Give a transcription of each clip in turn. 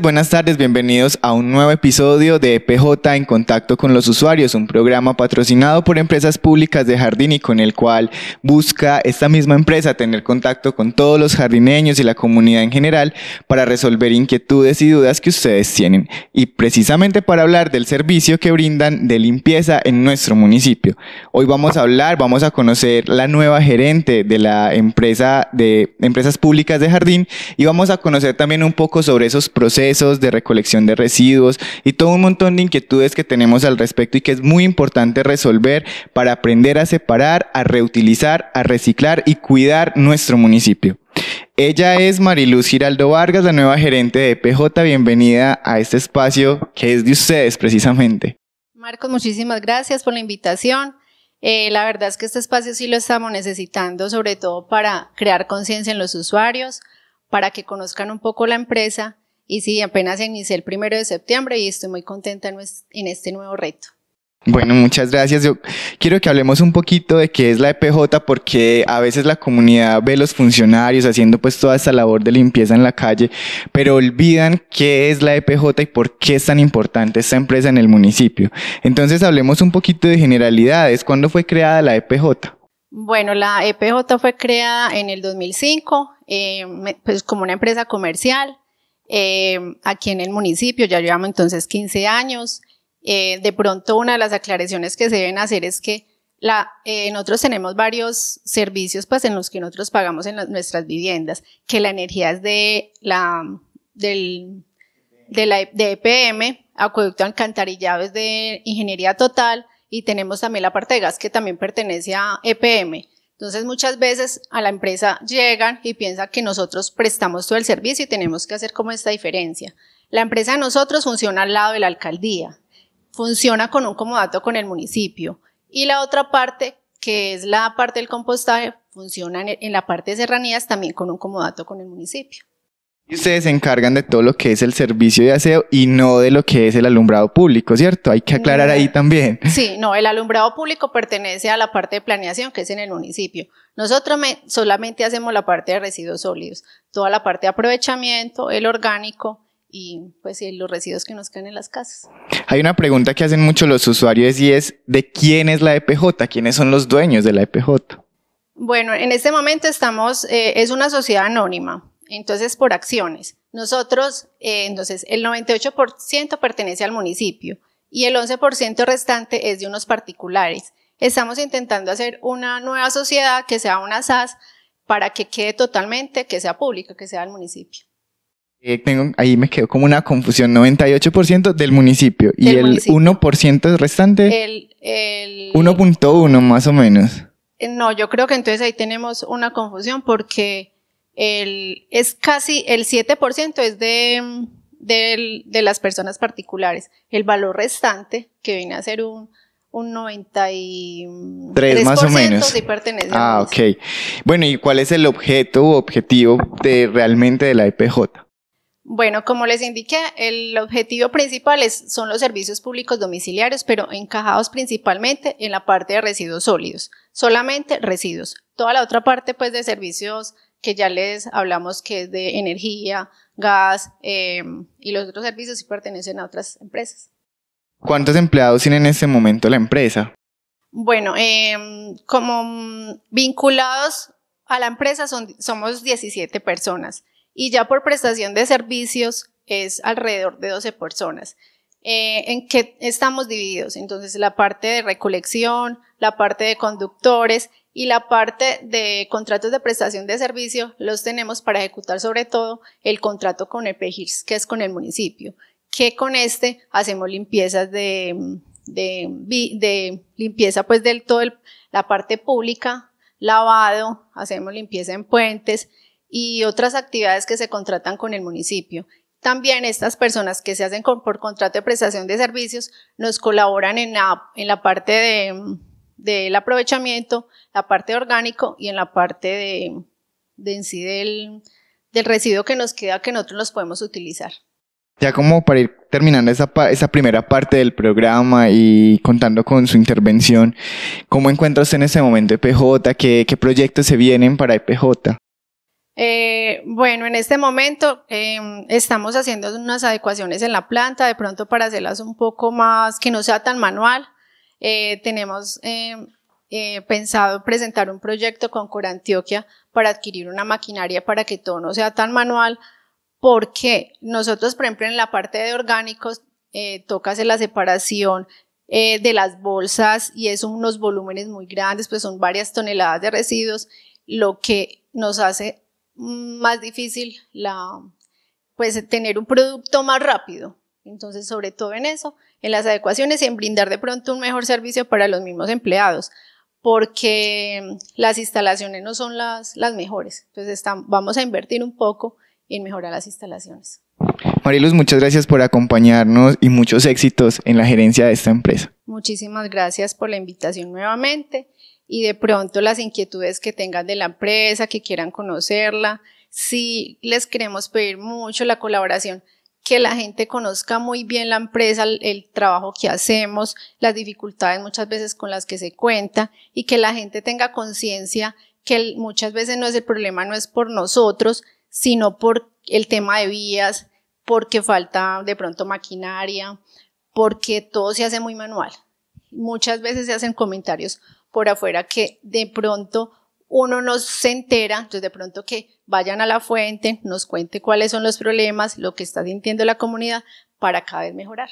buenas tardes, bienvenidos a un nuevo episodio de e PJ en contacto con los usuarios, un programa patrocinado por empresas públicas de jardín y con el cual busca esta misma empresa tener contacto con todos los jardineños y la comunidad en general para resolver inquietudes y dudas que ustedes tienen y precisamente para hablar del servicio que brindan de limpieza en nuestro municipio. Hoy vamos a hablar, vamos a conocer la nueva gerente de la empresa de empresas públicas de jardín y vamos a conocer también un poco sobre esos procesos de recolección de residuos y todo un montón de inquietudes que tenemos al respecto y que es muy importante resolver para aprender a separar, a reutilizar, a reciclar y cuidar nuestro municipio. Ella es Mariluz Giraldo Vargas, la nueva gerente de PJ. Bienvenida a este espacio que es de ustedes precisamente. Marcos, muchísimas gracias por la invitación. Eh, la verdad es que este espacio sí lo estamos necesitando, sobre todo para crear conciencia en los usuarios, para que conozcan un poco la empresa y sí, apenas inicié el primero de septiembre y estoy muy contenta en este nuevo reto. Bueno, muchas gracias. Yo quiero que hablemos un poquito de qué es la EPJ, porque a veces la comunidad ve los funcionarios haciendo pues toda esta labor de limpieza en la calle, pero olvidan qué es la EPJ y por qué es tan importante esta empresa en el municipio. Entonces hablemos un poquito de generalidades. ¿Cuándo fue creada la EPJ? Bueno, la EPJ fue creada en el 2005, eh, pues como una empresa comercial. Eh, aquí en el municipio, ya llevamos entonces 15 años. Eh, de pronto una de las aclaraciones que se deben hacer es que la, eh, nosotros tenemos varios servicios pues, en los que nosotros pagamos en nuestras viviendas, que la energía es de la, de la e, de EPM, acueducto alcantarillado es de ingeniería total y tenemos también la parte de gas que también pertenece a EPM. Entonces muchas veces a la empresa llegan y piensan que nosotros prestamos todo el servicio y tenemos que hacer como esta diferencia. La empresa de nosotros funciona al lado de la alcaldía, funciona con un comodato con el municipio y la otra parte, que es la parte del compostaje, funciona en la parte de serranías también con un comodato con el municipio ustedes se encargan de todo lo que es el servicio de aseo y no de lo que es el alumbrado público, ¿cierto? Hay que aclarar ahí mm. también. Sí, no, el alumbrado público pertenece a la parte de planeación que es en el municipio. Nosotros solamente hacemos la parte de residuos sólidos, toda la parte de aprovechamiento, el orgánico y pues los residuos que nos quedan en las casas. Hay una pregunta que hacen mucho los usuarios y es ¿de quién es la EPJ? ¿Quiénes son los dueños de la EPJ? Bueno, en este momento estamos, eh, es una sociedad anónima. Entonces, por acciones. Nosotros, eh, entonces, el 98% pertenece al municipio y el 11% restante es de unos particulares. Estamos intentando hacer una nueva sociedad que sea una SAS para que quede totalmente, que sea pública, que sea del municipio. Eh, tengo, ahí me quedó como una confusión, 98% del municipio y el 1% restante. el 1.1 más o menos. Eh, no, yo creo que entonces ahí tenemos una confusión porque el, es casi el 7% es de, mm, de, las personas particulares. El valor restante, que viene a ser un, un 93% mm, Tres, más o menos. ah, ok. Bueno, ¿y cuál es el objeto o objetivo de, realmente de la ipj e Bueno, como les indiqué, el objetivo principal es, son los servicios públicos domiciliarios, pero encajados principalmente en la parte de residuos sólidos, solamente residuos. Toda la otra parte pues de servicios que ya les hablamos que es de energía, gas em, y los otros servicios y pertenecen a otras empresas. ¿Cuántos empleados tiene en este momento la empresa? Bueno, em, como mm, vinculados a la empresa son, somos 17 personas y ya por prestación de servicios es alrededor de 12 personas. Eh, ¿En qué estamos divididos? Entonces, la parte de recolección, la parte de conductores y la parte de contratos de prestación de servicio los tenemos para ejecutar sobre todo el contrato con el PEGIRS, que es con el municipio, que con este hacemos limpiezas de, de, limpieza pues del todo la parte pública, lavado, hacemos limpieza en puentes y otras actividades que se contratan con el municipio. También estas personas que se hacen por contrato de prestación de servicios nos colaboran en en la parte de del aprovechamiento, la parte orgánico y en la parte de, en sí del, residuo que nos queda que nosotros los podemos utilizar. Ya como para ir terminando esa, primera parte del programa y contando con su intervención, ¿cómo encuentras en ese momento EPJ? ¿Qué, qué proyectos se vienen para EPJ? Eh, bueno, en este momento em, estamos haciendo unas adecuaciones en la planta, de pronto para hacerlas un poco más, que no sea tan manual, eh, tenemos eh, eh, pensado presentar un proyecto con Cora Antioquia para adquirir una maquinaria para que todo no sea tan manual, porque nosotros, por ejemplo, en la parte de orgánicos, eh, toca hacer la separación de las bolsas y es unos volúmenes muy grandes, pues son varias toneladas de residuos, lo que nos hace más difícil la, pues, tener un producto más rápido, entonces, sobre todo en eso, en las adecuaciones y en brindar de pronto un mejor servicio para los mismos empleados, porque las instalaciones no son las, las mejores. Entonces, vamos a invertir un poco en mejorar las instalaciones. Mariluz, muchas gracias por acompañarnos y muchos éxitos en la gerencia de esta empresa. Muchísimas gracias por la invitación nuevamente y de pronto las inquietudes que tengan de la empresa, que quieran conocerla. Sí, les queremos pedir mucho la colaboración que la gente conozca muy bien la empresa, el, trabajo que hacemos, las dificultades muchas veces con las que se cuenta y que la gente tenga conciencia que muchas veces no es el problema, no es por nosotros, sino por el tema de vías, porque falta de pronto maquinaria, porque todo se hace muy manual. Muchas veces se hacen comentarios por afuera que de pronto uno no se entera, entonces de pronto que vayan a la fuente, nos cuente cuáles son los problemas, lo que está sintiendo la comunidad para cada vez mejorar.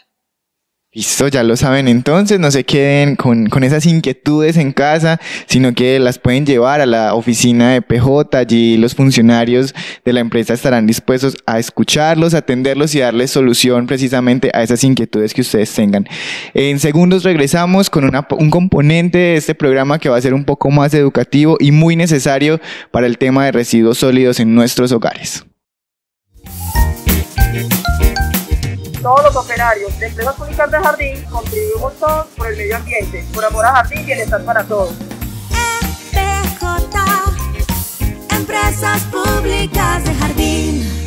Listo, ya lo saben entonces, no se queden con, esas inquietudes en casa, sino que las pueden llevar a la oficina de PJ, allí los funcionarios de la empresa estarán dispuestos a escucharlos, atenderlos y darles solución precisamente a esas inquietudes que ustedes tengan. En segundos regresamos con una, un componente de este programa que va a ser un poco más educativo y muy necesario para el tema de residuos sólidos en nuestros hogares. todos los operarios de empresas públicas de jardín contribuimos todos por el medio ambiente, por amor a jardín, bienestar para todos. EPJ, Empresas Públicas de Jardín. E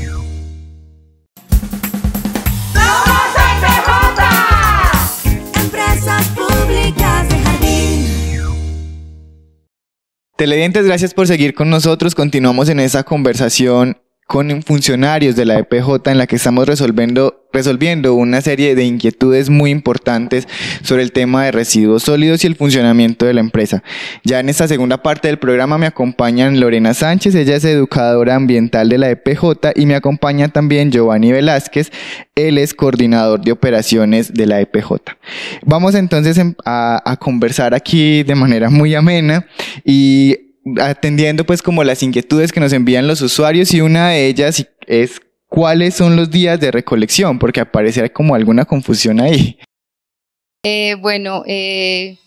Televidentes, gracias por seguir con nosotros. Continuamos en esta conversación con funcionarios de la EPJ en la que estamos resolviendo, resolviendo una serie de inquietudes muy importantes sobre el tema de residuos sólidos y el funcionamiento de la empresa. Ya en esta segunda parte del programa me acompañan Lorena Sánchez, ella es educadora ambiental de la EPJ y me acompaña también Giovanni Velázquez, él es coordinador de operaciones de la EPJ. Vamos entonces a conversar aquí de manera muy amena y atendiendo pues como las inquietudes que nos envían los usuarios y una de ellas es cuáles son los días de recolección, porque aparece como alguna confusión ahí. Eh, bueno, eh,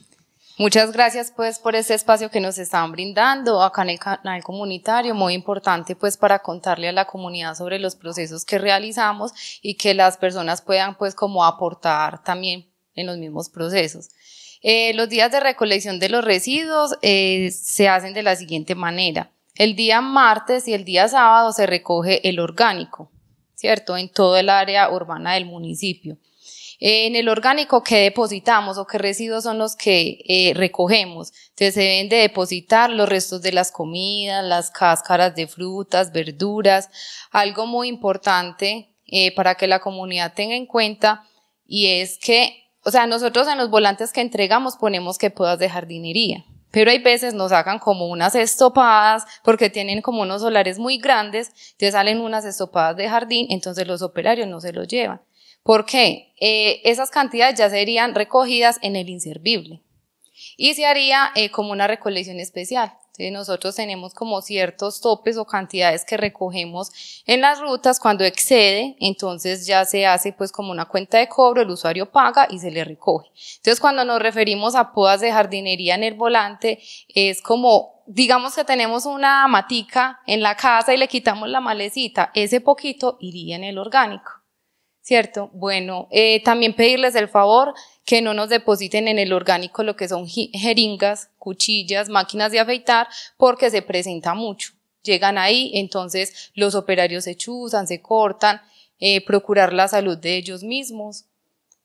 muchas gracias pues por este espacio que nos están brindando acá en el canal comunitario, muy importante pues para contarle a la comunidad sobre los procesos que realizamos y que las personas puedan pues como aportar también en los mismos procesos. Eh, los días de recolección de los residuos eh, se hacen de la siguiente manera. El día martes y el día sábado se recoge el orgánico, ¿cierto? En todo el área urbana del municipio. Eh, en el orgánico, ¿qué depositamos o qué residuos son los que recogemos? Entonces se deben de depositar los restos de las comidas, las cáscaras de frutas, verduras. Algo muy importante para que la comunidad tenga en cuenta y es que o sea, nosotros en los volantes que entregamos ponemos que puedas de jardinería, pero hay veces nos sacan como unas estopadas porque tienen como unos solares muy grandes, te salen unas estopadas de jardín, entonces los operarios no se los llevan. ¿Por qué? Eh, esas cantidades ya serían recogidas en el inservible y se haría eh, como una recolección especial. Entonces nosotros tenemos como ciertos topes o cantidades que recogemos en las rutas. Cuando excede, entonces ya se hace pues como una cuenta de cobro, el usuario paga y se le recoge. Entonces cuando nos referimos a podas de jardinería en el volante, es como digamos que tenemos una matica en la casa y le quitamos la malecita, ese poquito iría en el orgánico. ¿cierto? Bueno, eh, también pedirles el favor que no nos depositen en el orgánico lo que son jeringas, cuchillas, máquinas de afeitar, porque se presenta mucho. Llegan ahí, entonces los operarios se chuzan, se cortan, eh, procurar la salud de ellos mismos.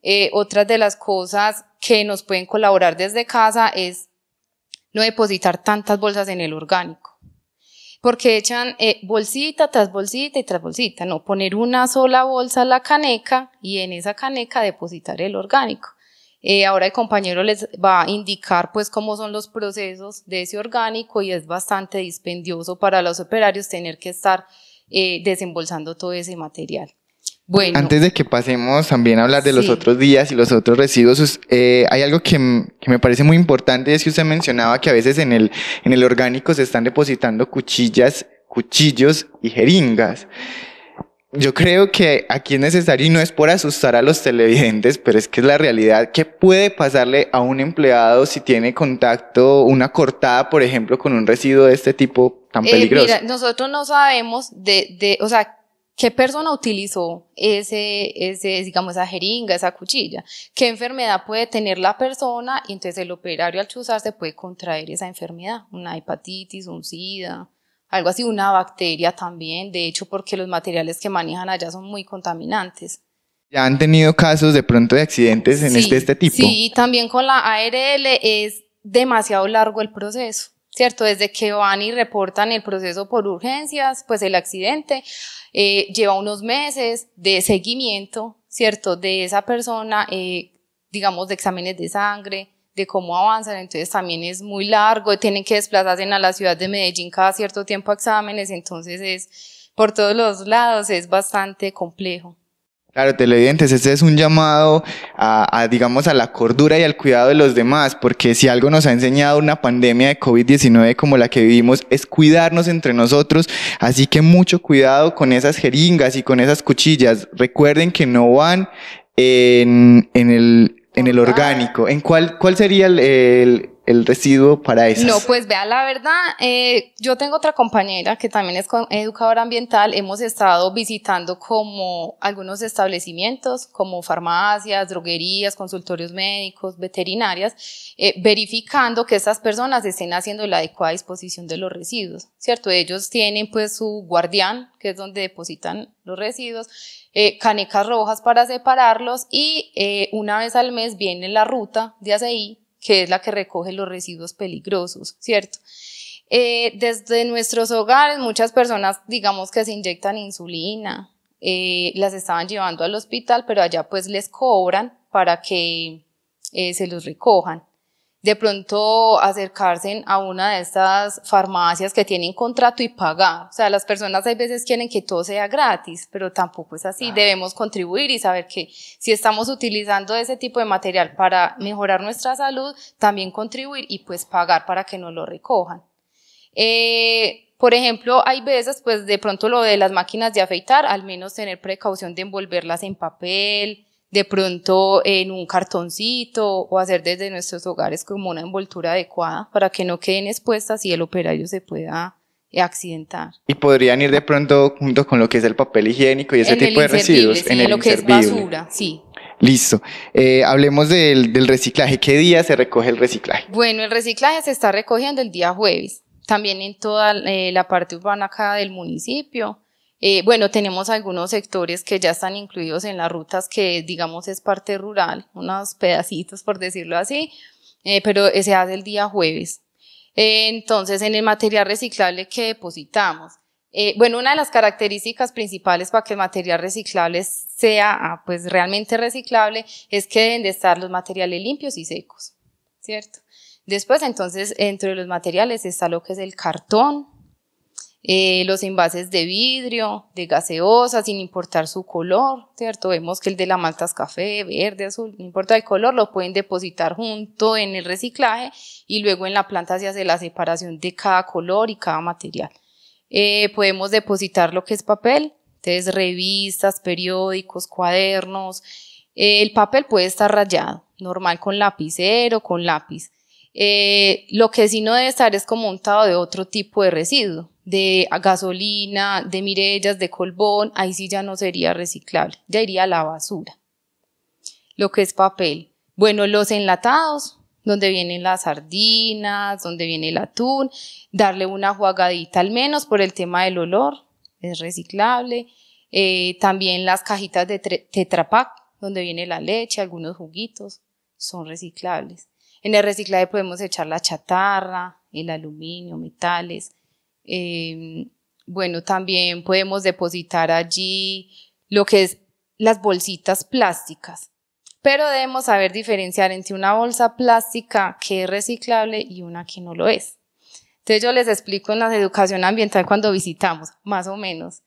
Eh, otras de las cosas que nos pueden colaborar desde casa es no depositar tantas bolsas en el orgánico porque echan eh, bolsita tras bolsita y tras bolsita, no, poner una sola bolsa a la caneca y en esa caneca depositar el orgánico. Eh, ahora el compañero les va a indicar pues cómo son los procesos de ese orgánico y es bastante dispendioso para los operarios tener que estar eh, desembolsando todo ese material. Bueno. Antes de que pasemos también a hablar de los otros días y los otros residuos, eh, hay algo que, me parece muy importante, es que usted mencionaba que a veces en el, en el orgánico se están depositando cuchillas, cuchillos y jeringas. Yo creo que aquí es necesario, y no es por asustar a los televidentes, pero es que es la realidad, ¿qué puede pasarle a un empleado si tiene contacto, una cortada, por ejemplo, con un residuo de este tipo tan eh, peligroso? mira, nosotros no sabemos de, de, o sea, ¿Qué persona utilizó ese, ese, digamos, esa jeringa, esa cuchilla? ¿Qué enfermedad puede tener la persona? Y entonces el operario al chuzarse puede contraer esa enfermedad, una hepatitis, un SIDA, algo así, una bacteria también, de hecho, porque los materiales que manejan allá son muy contaminantes. ¿Ya han tenido casos de pronto de accidentes en este, este tipo? Sí, también con la ARL es demasiado largo el proceso. ¿cierto? Desde que van y reportan el proceso por urgencias, pues el accidente eh, lleva unos meses de seguimiento, ¿cierto? De esa persona, eh, digamos, de exámenes de sangre, de cómo avanzan, entonces también es muy largo, tienen que desplazarse a la ciudad de Medellín cada cierto tiempo a exámenes, entonces es por todos los lados, es bastante complejo. Claro, televidentes, este es un llamado a, digamos, a la cordura y al cuidado de los demás, porque si algo nos ha enseñado una pandemia de COVID-19 como la que vivimos, es cuidarnos entre nosotros, así que mucho cuidado con esas jeringas y con esas cuchillas. Recuerden que no van en, en el, en el orgánico. ¿En cuál, cuál sería el el residuo para eso. No, pues vea, la verdad, eh, yo tengo otra compañera que también es educadora ambiental. Hemos estado visitando como algunos establecimientos, como farmacias, droguerías, consultorios médicos, veterinarias, eh, verificando que esas personas estén haciendo la adecuada disposición de los residuos, ¿cierto? Ellos tienen pues su guardián, que es donde depositan los residuos. Eh, canecas rojas para separarlos y una vez al mes viene la ruta de ACI que es la que recoge los residuos peligrosos, ¿cierto? Eh, desde nuestros hogares muchas personas, digamos que se inyectan insulina, eh, las estaban llevando al hospital, pero allá pues les cobran para que eh, se los recojan de pronto acercarse a una de estas farmacias que tienen contrato y pagar. O sea, las personas hay veces quieren que todo sea gratis, pero tampoco es así. Debemos contribuir y saber que si estamos utilizando ese tipo de material para mejorar nuestra salud, también contribuir y pues pagar para que no lo recojan. Eh, por ejemplo, hay veces, pues de pronto lo de las máquinas de afeitar, al menos tener precaución de envolverlas en papel, de pronto en un cartoncito o hacer desde nuestros hogares como una envoltura adecuada para que no queden expuestas y el operario se pueda accidentar. Y podrían ir de pronto junto con lo que es el papel higiénico y ese tipo de residuos en el lo que es basura, sí. Listo. Eh, hablemos del, reciclaje. ¿Qué día se recoge el reciclaje? Bueno, el reciclaje se está recogiendo el día jueves, también en toda eh, la parte urbana acá del municipio. Eh, bueno, tenemos algunos sectores que ya están incluidos en las rutas que digamos es parte rural, unos pedacitos por decirlo así, eh, pero se hace el día jueves. Eh, entonces, en el material reciclable que depositamos, bueno, una de las características principales para que el material reciclable sea ah, pues realmente reciclable es que deben de estar los materiales limpios y secos, ¿cierto? Después, entonces, entre los materiales está lo que es el cartón, eh, los envases de vidrio, de gaseosa, sin importar su color, ¿cierto? Vemos que el de la malta es café, verde, azul, no importa el color, lo pueden depositar junto en el reciclaje y luego en la planta se hace la separación de cada color y cada material. Eh, podemos depositar lo que es papel, entonces revistas, periódicos, cuadernos. Eh, el papel puede estar rayado, normal con lapicero, con lápiz. lo que sí no debe estar es como untado de otro tipo de residuo, de gasolina, de mirellas, de colbón, ahí sí ya no sería reciclable, ya iría a la basura. Lo que es papel. Bueno, los enlatados, donde vienen las sardinas, donde viene el atún, darle una jugadita al menos por el tema del olor, es reciclable. Eh, también las cajitas de Tetra donde viene la leche, algunos juguitos, son reciclables. En el reciclaje podemos echar la chatarra, el aluminio, metales, Em, bueno, también podemos depositar allí lo que es las bolsitas plásticas, pero debemos saber diferenciar entre una bolsa plástica que es reciclable y una que no lo es. Entonces yo les explico en la educación ambiental cuando visitamos, más o menos.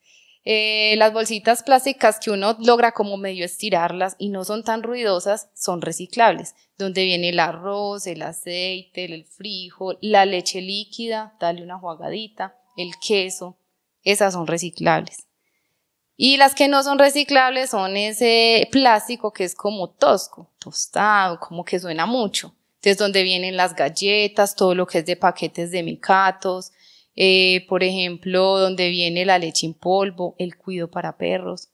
Eh, las bolsitas plásticas que uno logra como medio estirarlas y no son tan ruidosas son reciclables, donde viene el arroz, el aceite, el frijol, la leche líquida, dale una jugadita, el queso, esas son reciclables. Y las que no son reciclables son ese plástico que es como tosco, tostado, como que suena mucho. Entonces, donde vienen las galletas, todo lo que es de paquetes de micatos, eh, por ejemplo, donde viene la leche en polvo, el cuido para perros.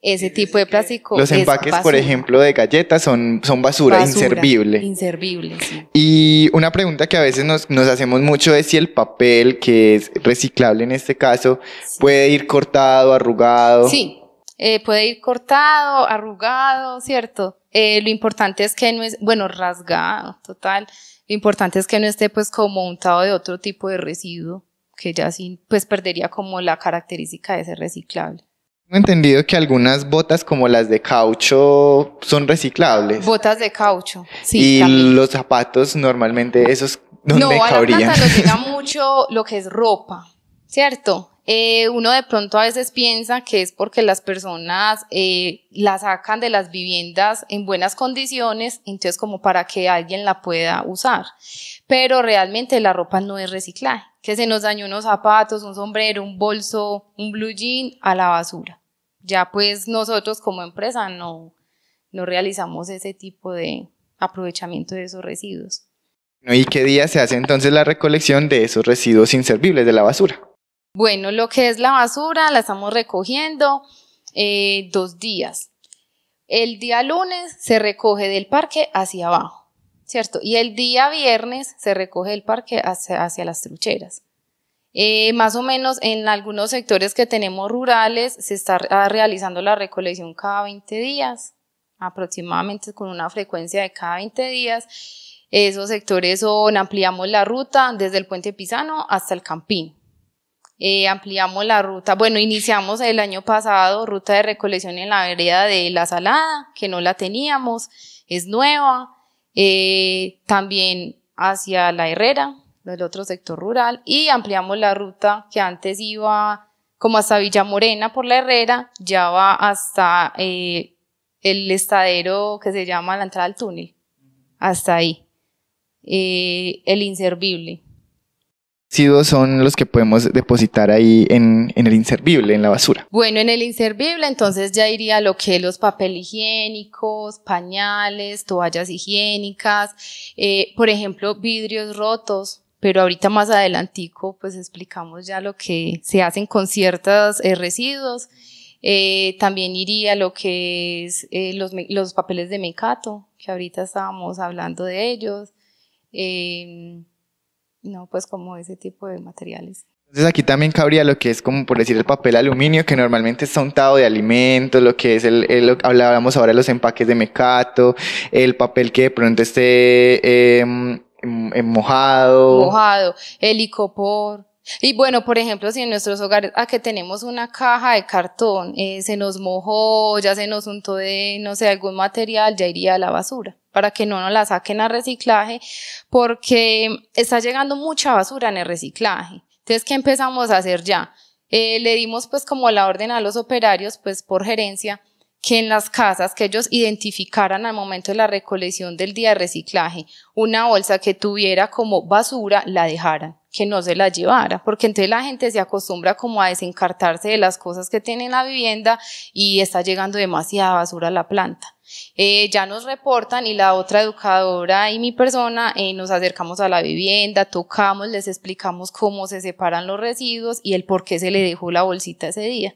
Ese tipo de plástico. Los empaques, por ejemplo, de galletas son, son basura, inservible. Inservible, Y una pregunta que a veces nos, hacemos mucho es si el papel, que es reciclable en este caso, puede ir cortado, arrugado. Sí, eh, puede ir cortado, arrugado, ¿cierto? Eh, lo importante es que no es, bueno, rasgado, total. Lo importante es que no esté pues como untado de otro tipo de residuo que ya sí, pues perdería como la característica de ser reciclable. He entendido que algunas botas como las de caucho son reciclables. Botas de caucho, sí. Y los zapatos normalmente esos no, cabrían. No, a llega mucho lo que es ropa, ¿cierto? Eh, uno de pronto a veces piensa que es porque las personas eh, la sacan de las viviendas en buenas condiciones, entonces como para que alguien la pueda usar. Pero realmente la ropa no es reciclaje que se nos dañó unos zapatos, un sombrero, un bolso, un blue jean a la basura. Ya pues nosotros como empresa no, no realizamos ese tipo de aprovechamiento de esos residuos. ¿Y qué día se hace entonces la recolección de esos residuos inservibles de la basura? Bueno, lo que es la basura la estamos recogiendo eh, dos días. El día lunes se recoge del parque hacia abajo. ¿cierto? Y el día viernes se recoge el parque hacia, las trucheras. Eh, más o menos en algunos sectores que tenemos rurales se está ah, realizando la recolección cada 20 días, aproximadamente con una frecuencia de cada 20 días. Esos sectores son, ampliamos la ruta desde el puente Pisano hasta el Campín. Eh, ampliamos la ruta, bueno, iniciamos el año pasado ruta de recolección en la vereda de La Salada, que no la teníamos, es nueva eh, también hacia La Herrera, del otro sector rural, y ampliamos la ruta que antes iba como hasta Villa Morena por La Herrera, ya va hasta eh, el estadero que se llama la entrada al túnel, hasta ahí, eh, el inservible residuos son los que podemos depositar ahí en, el inservible, en la basura? Bueno, en el inservible entonces ya iría lo que es los papeles higiénicos, pañales, toallas higiénicas, eh, por ejemplo, vidrios rotos, pero ahorita más adelantico pues explicamos ya lo que se hacen con ciertos eh, residuos. Eh, también iría lo que es los, los, papeles de mecato, que ahorita estábamos hablando de ellos no pues como ese tipo de materiales. Entonces aquí también cabría lo que es como por decir el papel aluminio, que normalmente está untado de alimentos, lo que es el, el hablábamos ahora de los empaques de mecato, el papel que de pronto esté em, em, mojado. Mojado, el y bueno, por ejemplo, si en nuestros hogares, a ah, que tenemos una caja de cartón, eh, se nos mojó, ya se nos untó de, no sé, algún material, ya iría a la basura para que no nos la saquen a reciclaje, porque está llegando mucha basura en el reciclaje. Entonces, ¿qué empezamos a hacer ya? Eh, le dimos pues como la orden a los operarios, pues por gerencia, que en las casas que ellos identificaran al momento de la recolección del día de reciclaje, una bolsa que tuviera como basura, la dejaran que no se la llevara, porque entonces la gente se acostumbra como a desencartarse de las cosas que tiene en la vivienda y está llegando demasiada basura a la planta. Eh, ya nos reportan y la otra educadora y mi persona eh, nos acercamos a la vivienda, tocamos, les explicamos cómo se separan los residuos y el por qué se le dejó la bolsita ese día.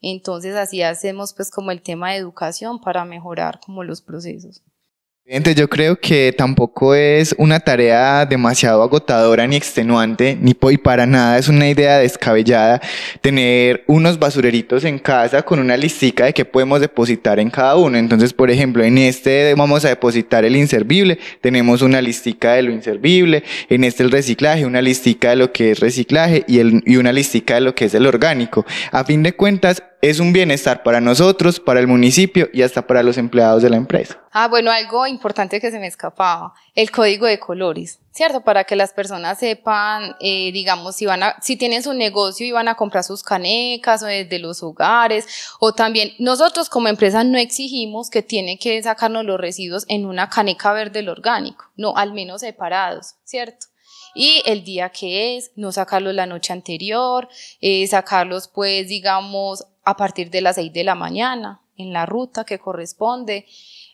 Entonces así hacemos pues como el tema de educación para mejorar como los procesos. Yo creo que tampoco es una tarea demasiado agotadora ni extenuante, ni para nada es una idea descabellada tener unos basureritos en casa con una listica de que podemos depositar en cada uno. Entonces, por ejemplo, en este vamos a depositar el inservible, tenemos una listica de lo inservible, en este el reciclaje, una listica de lo que es reciclaje y, y una listica de lo que es el orgánico. A fin de cuentas, es un bienestar para nosotros, para el municipio y hasta para los empleados de la empresa. Ah, bueno, algo importante que se me escapaba, el código de colores, ¿cierto? Para que las personas sepan, eh, digamos, si van a, si tienen su negocio y van a comprar sus canecas o desde los hogares, o también nosotros como empresa no exigimos que tienen que sacarnos los residuos en una caneca verde lo orgánico, no, al menos separados, ¿cierto? y el día que es, no sacarlos la noche anterior, eh, sacarlos pues digamos a partir de las 6 de la mañana en la ruta que corresponde.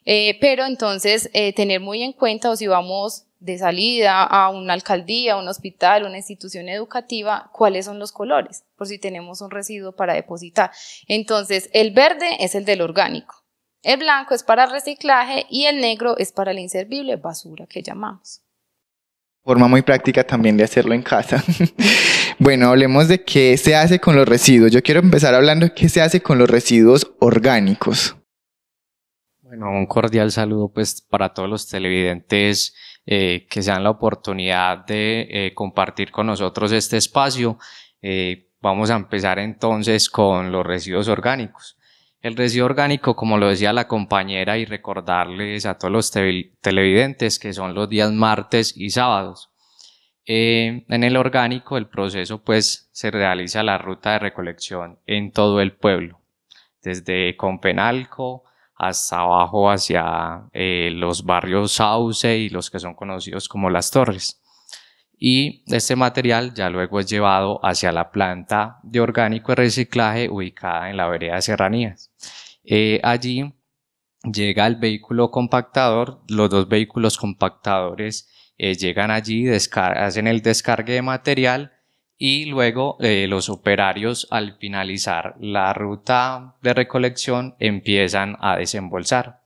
Eh, pero entonces eh, tener muy en cuenta o si vamos de salida a una alcaldía, un hospital, una institución educativa, cuáles son los colores, por si tenemos un residuo para depositar. Entonces, el verde es el del orgánico, el blanco es para reciclaje y el negro es para el inservible, basura que llamamos forma muy práctica también de hacerlo en casa. bueno, hablemos de qué se hace con los residuos. Yo quiero empezar hablando de qué se hace con los residuos orgánicos. Bueno, un cordial saludo pues para todos los televidentes eh, que se dan la oportunidad de eh, compartir con nosotros este espacio. Eh, vamos a empezar entonces con los residuos orgánicos. El residuo orgánico, como lo decía la compañera, y recordarles a todos los televidentes que son los días martes y sábados. Eh, en el orgánico, el proceso pues se realiza la ruta de recolección en todo el pueblo, desde Compenalco hasta abajo hacia eh, los barrios Sauce y los que son conocidos como las Torres y este material ya luego es llevado hacia la planta de orgánico y reciclaje ubicada en la vereda de Serranías. Eh, allí llega el vehículo compactador, los dos vehículos compactadores eh, llegan allí, hacen el descargue de material y luego eh, los operarios al finalizar la ruta de recolección empiezan a desembolsar.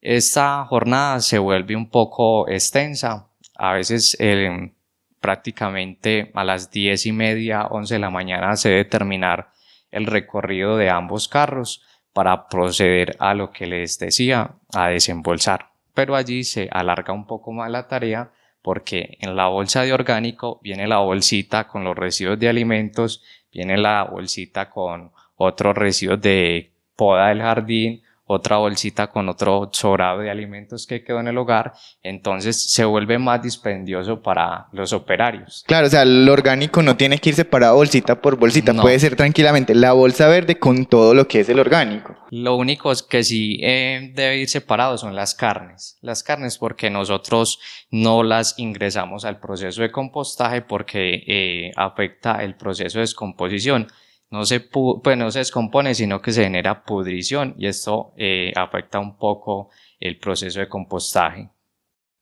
Esta jornada se vuelve un poco extensa. A veces el prácticamente a las diez y media, once de la mañana se debe terminar el recorrido de ambos carros para proceder a lo que les decía, a desembolsar. Pero allí se alarga un poco más la tarea porque en la bolsa de orgánico viene la bolsita con los residuos de alimentos, viene la bolsita con otros residuos de poda del jardín otra bolsita con otro sobrado de alimentos que quedó en el hogar, entonces se vuelve más dispendioso para los operarios. Claro, o sea, el orgánico no tiene que ir separado bolsita por bolsita, no. puede ser tranquilamente la bolsa verde con todo lo que es el orgánico. Lo único es que sí eh, debe ir separado son las carnes, las carnes porque nosotros no las ingresamos al proceso de compostaje porque eh, afecta el proceso de descomposición no se, pues no se descompone, sino que se genera pudrición y esto eh, afecta un poco el proceso de compostaje.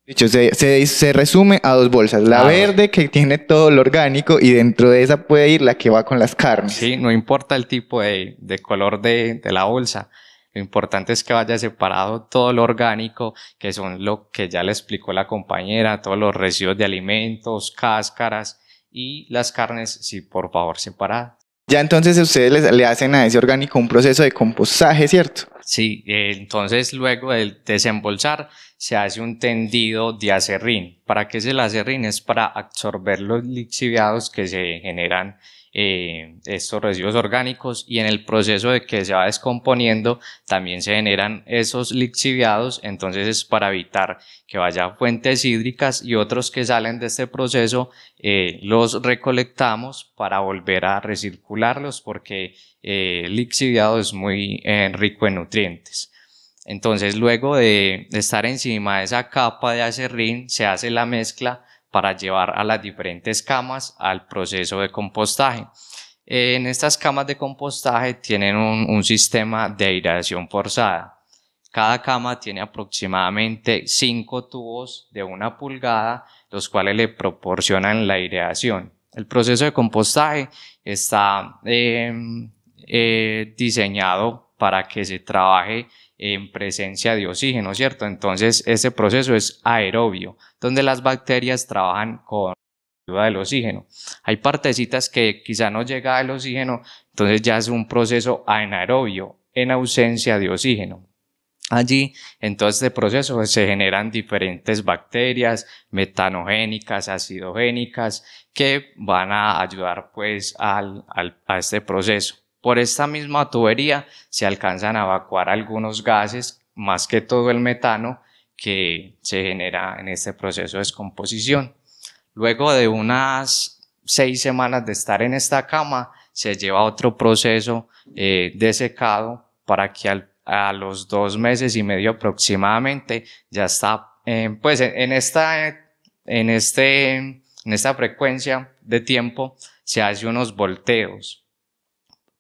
Dicho, se, se, resume a dos bolsas, la verde que tiene todo lo orgánico y dentro de esa puede ir la que va con las carnes. Sí, no importa el tipo de, color de, la bolsa, lo importante es que vaya separado todo lo orgánico, que son lo que ya le explicó la compañera, todos los residuos de alimentos, cáscaras y las carnes, sí, por favor, separadas. Ya entonces ustedes le hacen a ese orgánico un proceso de compostaje, ¿cierto? Sí, eh, entonces luego del desembolsar se hace un tendido de acerrín. ¿Para qué es el acerrín? Es para absorber los lixiviados que se generan eh, estos residuos orgánicos y en el proceso de que se va descomponiendo también se generan esos lixiviados, entonces es para evitar que vaya a fuentes hídricas y otros que salen de este proceso eh, los recolectamos para volver a recircularlos porque eh, el lixiviado es muy eh, rico en nutrientes. Entonces, luego de estar encima de esa capa de acerrín, se hace la mezcla para llevar a las diferentes camas al proceso de compostaje. En estas camas de compostaje tienen un, sistema de aireación forzada. Cada cama tiene aproximadamente 5 tubos de una pulgada, los cuales le proporcionan la aireación. El proceso de compostaje está em, eh, diseñado para que se trabaje en presencia de oxígeno, ¿cierto? Entonces, este proceso es aerobio, donde las bacterias trabajan con ayuda del oxígeno. Hay partecitas que quizá no llega el oxígeno, entonces ya es un proceso anaerobio, en ausencia de oxígeno. Allí, en todo este proceso, pues, se generan diferentes bacterias metanogénicas, acidogénicas, que van a ayudar pues a este proceso. Por esta misma tubería se alcanzan a evacuar algunos gases, más que todo el metano, que se genera en este proceso de descomposición. Luego de unas seis semanas de estar en esta cama, se lleva otro proceso eh, de secado para que a los dos meses y medio aproximadamente ya está, eh, pues en, esta, en, este, en esta frecuencia de tiempo se hace unos volteos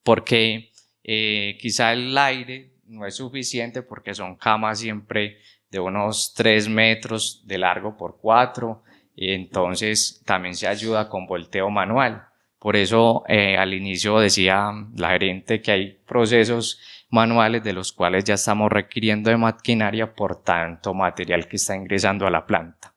porque eh, quizá el aire no es suficiente porque son camas siempre de unos 3 metros de largo por 4, y entonces también se ayuda con volteo manual. Por eso eh, al inicio decía la gerente que hay procesos manuales de los cuales ya estamos requiriendo de maquinaria por tanto material que está ingresando a la planta.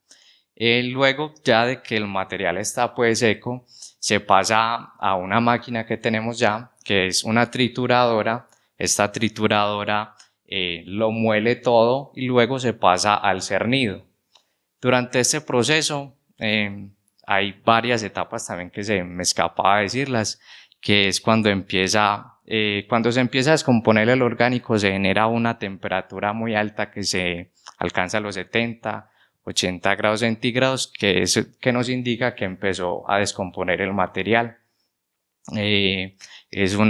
Eh, luego ya de que el material está pues seco, se pasa a una máquina que tenemos ya que es una trituradora. Esta trituradora eh, lo muele todo y luego se pasa al cernido. Durante este proceso em, hay varias etapas también que se me escapa decirlas, que es cuando empieza, eh, cuando se empieza a descomponer el orgánico se genera una temperatura muy alta que se alcanza a los 70, 80 grados centígrados, que es que nos indica que empezó a descomponer el material. Eh, es un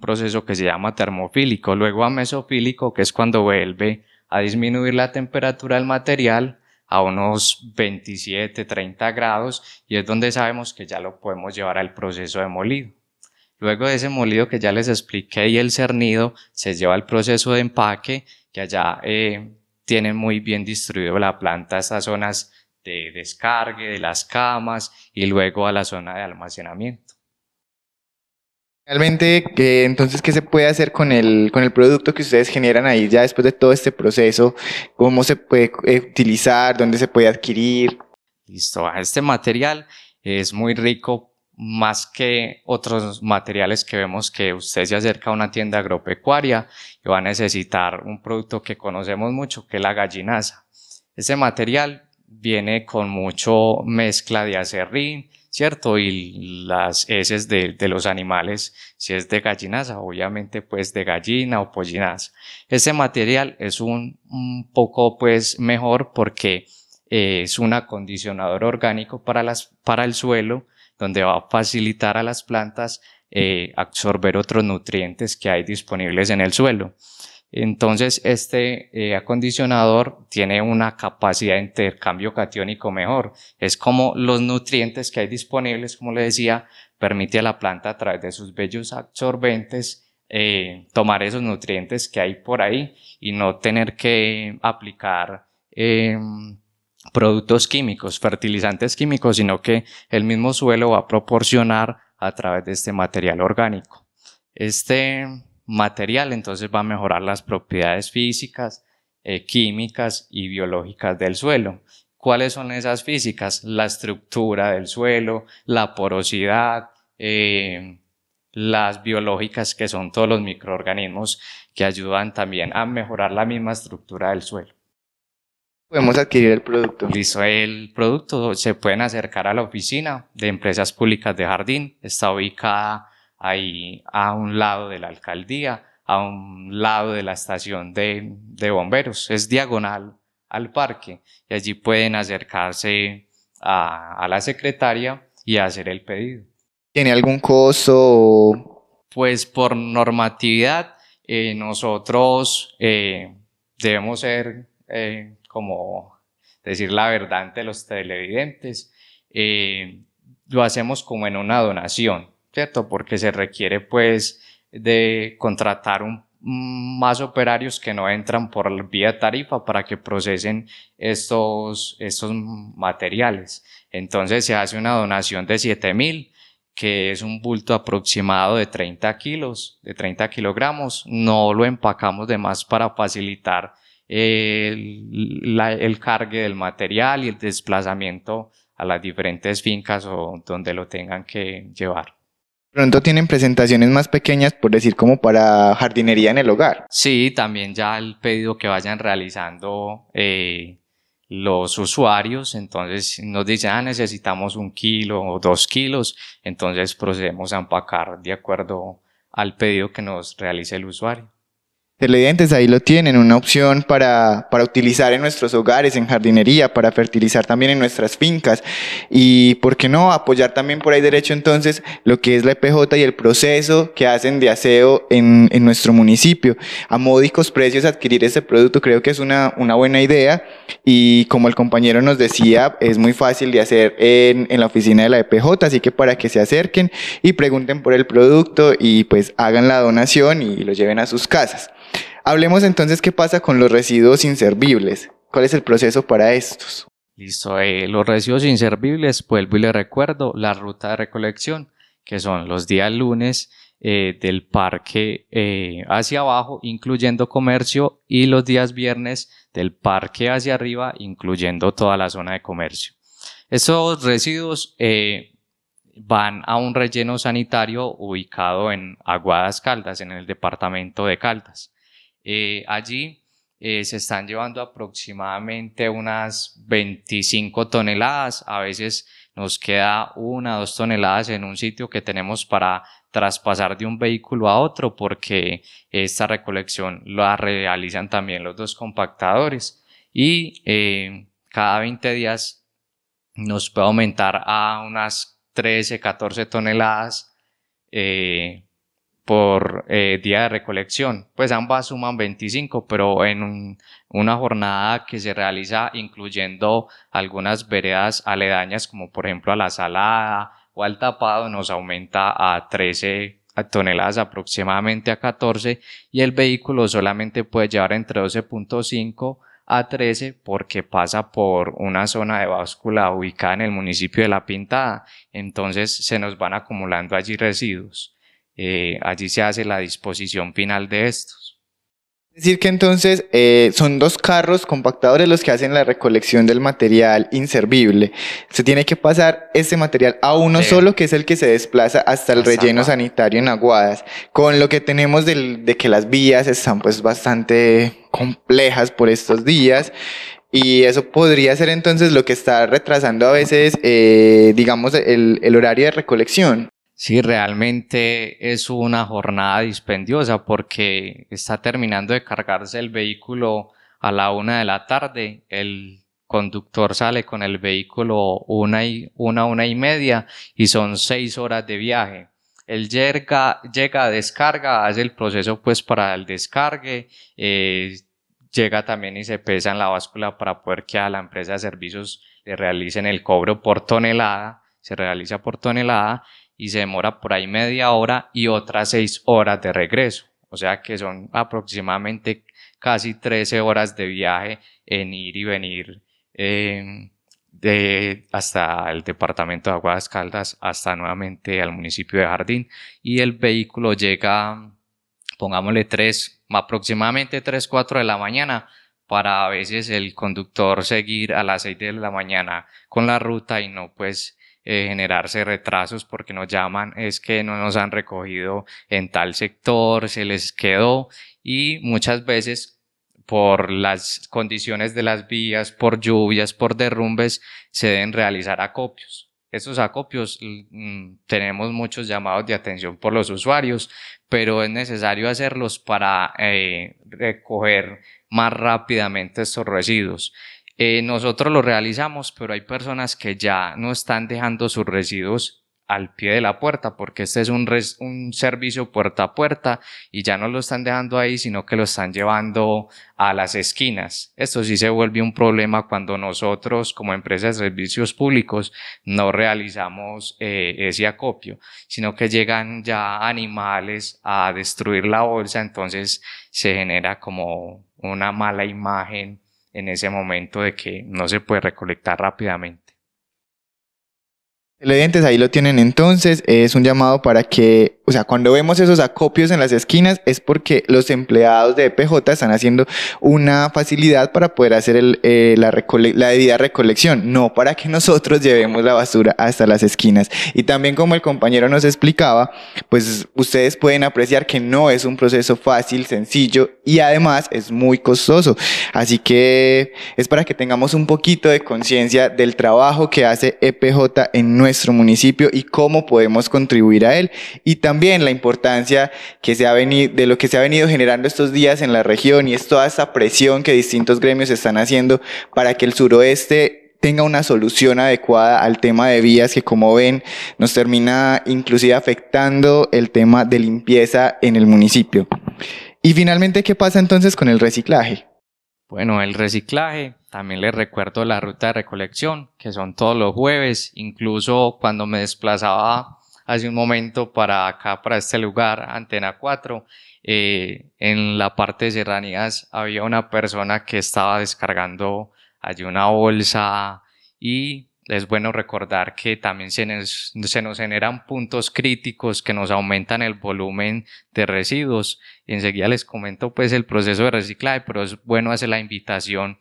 proceso que se llama termofílico, luego a mesofílico, que es cuando vuelve a disminuir la temperatura del material a unos 27, 30 grados y es donde sabemos que ya lo podemos llevar al proceso de molido. Luego de ese molido que ya les expliqué y el cernido, se lleva al proceso de empaque, que allá eh, tiene muy bien distribuido la planta, estas zonas de descargue, de las camas y luego a la zona de almacenamiento. Realmente, entonces, ¿qué se puede hacer con el, con el producto que ustedes generan ahí ya después de todo este proceso? ¿Cómo se puede eh, utilizar? ¿Dónde se puede adquirir? Listo, ah, este material es muy rico más que otros materiales que vemos que usted se acerca a una tienda agropecuaria y va a necesitar un producto que conocemos mucho, que es la gallinaza. Ese material viene con mucho mezcla de acerrín, ¿cierto? Y las heces de, los animales, si es de gallinaza, obviamente pues de gallina o pollinaza. Ese material es un, poco pues mejor porque eh, es un acondicionador orgánico para, el suelo, donde va a facilitar a las plantas eh, absorber otros nutrientes que hay disponibles en el suelo. Entonces, este eh, acondicionador tiene una capacidad de intercambio catiónico mejor. Es como los nutrientes que hay disponibles, como le decía, permite a la planta a través de sus bellos absorbentes eh, tomar esos nutrientes que hay por ahí y no tener que aplicar eh, productos químicos, fertilizantes químicos, sino que el mismo suelo va a proporcionar a través de este material orgánico. Este material, entonces va a mejorar las propiedades físicas, eh, químicas y biológicas del suelo. ¿Cuáles son esas físicas? La estructura del suelo, la porosidad, eh, las biológicas que son todos los microorganismos que ayudan también a mejorar la misma estructura del suelo. Podemos adquirir el producto. Listo, el producto se pueden acercar a la oficina de empresas públicas de jardín. Está ubicada ahí a un lado de la alcaldía, a un lado de la estación de, bomberos. Es diagonal al parque y allí pueden acercarse a, la secretaria y hacer el pedido. ¿Tiene algún costo? Pues por normatividad eh, nosotros eh, debemos ser eh, como decir la verdad ante los televidentes. lo hacemos como en una donación. ¿cierto? Porque se requiere pues de contratar un, más operarios que no entran por vía tarifa para que procesen estos, estos materiales. Entonces se hace una donación de 7000 que es un bulto aproximado de 30 kilos, de 30 kilogramos. No lo empacamos de más para facilitar el, el cargue del material y el desplazamiento a las diferentes fincas o donde lo tengan que llevar pronto tienen presentaciones más pequeñas, por decir, como para jardinería en el hogar. Sí, también ya el pedido que vayan realizando eh, los usuarios, entonces nos dicen, ah, necesitamos un kilo o dos kilos, entonces procedemos a empacar de acuerdo al pedido que nos realice el usuario. Televidentes ahí lo tienen, una opción para, para, utilizar en nuestros hogares, en jardinería, para fertilizar también en nuestras fincas y, ¿por qué no?, apoyar también por ahí derecho entonces lo que es la EPJ y el proceso que hacen de aseo en, en nuestro municipio. A módicos precios adquirir este producto creo que es una, una, buena idea y como el compañero nos decía, es muy fácil de hacer en, en la oficina de la EPJ, así que para que se acerquen y pregunten por el producto y pues hagan la donación y lo lleven a sus casas. Hablemos entonces qué pasa con los residuos inservibles. ¿Cuál es el proceso para estos? Listo, eh, los residuos inservibles, vuelvo y le recuerdo la ruta de recolección, que son los días lunes eh, del parque eh, hacia abajo, incluyendo comercio, y los días viernes del parque hacia arriba, incluyendo toda la zona de comercio. Esos residuos van a un relleno sanitario ubicado en Aguadas Caldas, en el departamento de Caldas. Eh, allí eh, se están llevando aproximadamente unas 25 toneladas. A veces nos queda una, dos toneladas en un sitio que tenemos para traspasar de un vehículo a otro porque esta recolección la realizan también los dos compactadores y eh, cada 20 días nos puede aumentar a unas 13, 14 toneladas por eh, día de recolección. Pues ambas suman 25, pero en una jornada que se realiza incluyendo algunas veredas aledañas, como por ejemplo a la salada o al tapado, nos aumenta a 13 toneladas aproximadamente a 14 y el vehículo solamente puede llevar entre 12.5 a 13 porque pasa por una zona de báscula ubicada en el municipio de La Pintada, entonces se nos van acumulando allí residuos. Eh, allí se hace la disposición final de estos. Es decir, que entonces eh, son dos carros compactadores los que hacen la recolección del material inservible. Se tiene que pasar ese material a uno solo, que es el que se desplaza hasta el relleno sanitario en Aguadas. Con lo que tenemos de que las vías están pues bastante complejas por estos días. Y eso podría ser entonces lo que está retrasando a veces, eh, digamos, el, el horario de recolección. Sí, realmente es una jornada dispendiosa porque está terminando de cargarse el vehículo a la una de la tarde. El conductor sale con el vehículo una y una, una y media y son seis horas de viaje. El llega, llega a descarga, hace el proceso pues para el descargue, eh, llega también y se pesa en la báscula para poder que a la empresa de servicios le realicen el cobro por tonelada, se realiza por tonelada y se demora por ahí media hora y otras seis horas de regreso. O sea que son aproximadamente casi 13 horas de viaje en ir y venir em, de, hasta el departamento de Aguascaldas, Caldas, hasta nuevamente al municipio de Jardín. Y el vehículo llega, pongámosle 3, aproximadamente 3, 4 de la mañana para a veces el conductor seguir a las 6 de la mañana con la ruta y no pues eh, generarse retrasos porque nos llaman es que no nos han recogido en tal sector, se les quedó y muchas veces por las condiciones de las vías, por lluvias, por derrumbes, se deben realizar acopios. esos acopios mm, mm, tenemos muchos llamados de atención por los usuarios, pero es necesario hacerlos para eh, recoger más rápidamente estos residuos. Eh, nosotros lo realizamos, pero hay personas que ya no están dejando sus residuos al pie de la puerta, porque este es un, servicio puerta a puerta y ya no lo están dejando ahí, sino que lo están llevando a las esquinas. Esto sí se vuelve un problema cuando nosotros, como empresas de servicios públicos, no realizamos eh, ese acopio, sino que llegan ya animales a destruir la bolsa, entonces se genera como una mala imagen en ese momento de que no se puede recolectar rápidamente. Televidentes, ahí lo tienen entonces, es un llamado para que, o sea, cuando vemos esos acopios en las esquinas es porque los empleados de EPJ están haciendo una facilidad para poder hacer eh, la, debida recolección, no para que nosotros llevemos la basura hasta las esquinas. Y también como el compañero nos explicaba, pues ustedes pueden apreciar que no es un proceso fácil, sencillo y además es muy costoso. Así que es para que tengamos un poquito de conciencia del trabajo que hace EPJ en nuestro nuestro municipio y cómo podemos contribuir a él. Y también la importancia que se ha venido, de lo que se ha venido generando estos días en la región y es toda esa presión que distintos gremios están haciendo para que el suroeste tenga una solución adecuada al tema de vías que como ven nos termina inclusive afectando el tema de limpieza en el municipio. Y finalmente, ¿qué pasa entonces con el reciclaje? Bueno, el reciclaje también les recuerdo la ruta de recolección, que son todos los jueves, incluso cuando me desplazaba hace un momento para acá, para este lugar, Antena 4, eh, en la parte de serranías había una persona que estaba descargando allí una bolsa y es bueno recordar que también se nos, se nos, generan puntos críticos que nos aumentan el volumen de residuos. Enseguida les comento pues el proceso de reciclaje, pero es bueno hacer la invitación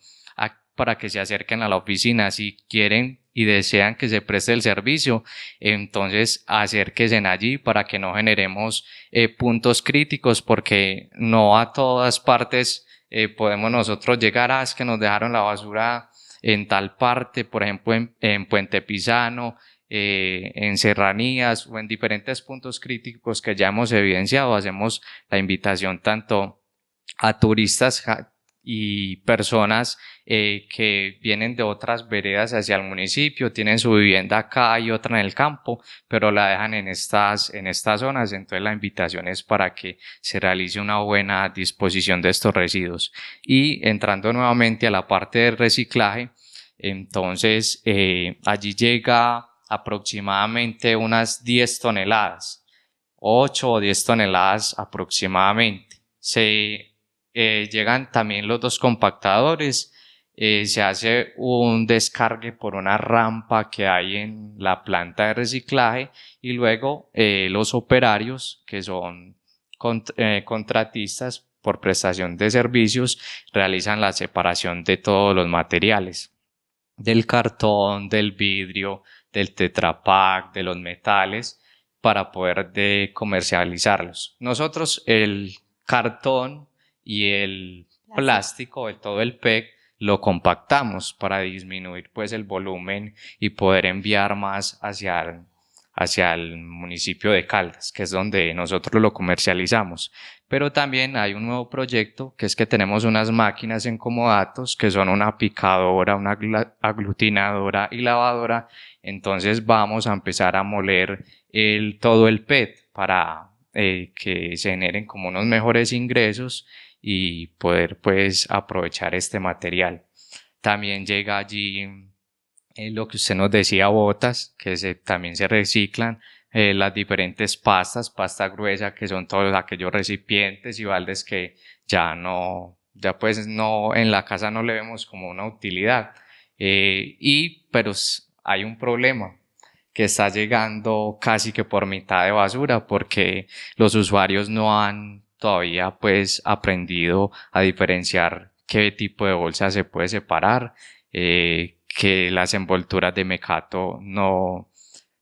para que se acerquen a la oficina. Si quieren y desean que se preste el servicio, entonces acérquense allí para que no generemos eh, puntos críticos porque no a todas partes eh, podemos nosotros llegar a ah, es que nos dejaron la basura en tal parte, por ejemplo en, Puente Pisano, eh, en serranías o en diferentes puntos críticos que ya hemos evidenciado. Hacemos la invitación tanto a turistas y personas eh, que vienen de otras veredas hacia el municipio, tienen su vivienda acá y otra en el campo, pero la dejan en estas, en estas zonas. Entonces la invitación es para que se realice una buena disposición de estos residuos. Y entrando nuevamente a la parte del reciclaje, entonces eh, allí llega aproximadamente unas 10 toneladas, 8 o 10 toneladas aproximadamente. Se eh, llegan también los dos compactadores, eh, se hace un descargue por una rampa que hay en la planta de reciclaje y luego eh, los operarios que son contratistas por prestación de servicios realizan la separación de todos los materiales, del cartón, del vidrio, del tetrapack, de los metales, para poder de comercializarlos. Nosotros el cartón y el plástico, de todo el PEC, lo compactamos para disminuir pues el volumen y poder enviar más hacia el, hacia el municipio de Caldas, que es donde nosotros lo comercializamos. Pero también hay un nuevo proyecto, que es que tenemos unas máquinas en comodatos, que son una picadora, una aglutinadora y lavadora. Entonces vamos a empezar a moler el, todo el PET para eh, que se generen como unos mejores ingresos y poder pues aprovechar este material. También llega allí eh, lo que usted nos decía, botas, que se, también se reciclan, eh, las diferentes pastas, pasta gruesa, que son todos aquellos recipientes y baldes que ya no, ya pues no, en la casa no le vemos como una utilidad. Eh, y, pero hay un problema que está llegando casi que por mitad de basura porque los usuarios no han todavía pues aprendido a diferenciar qué tipo de bolsa se puede separar, eh, que las envolturas de mecato no,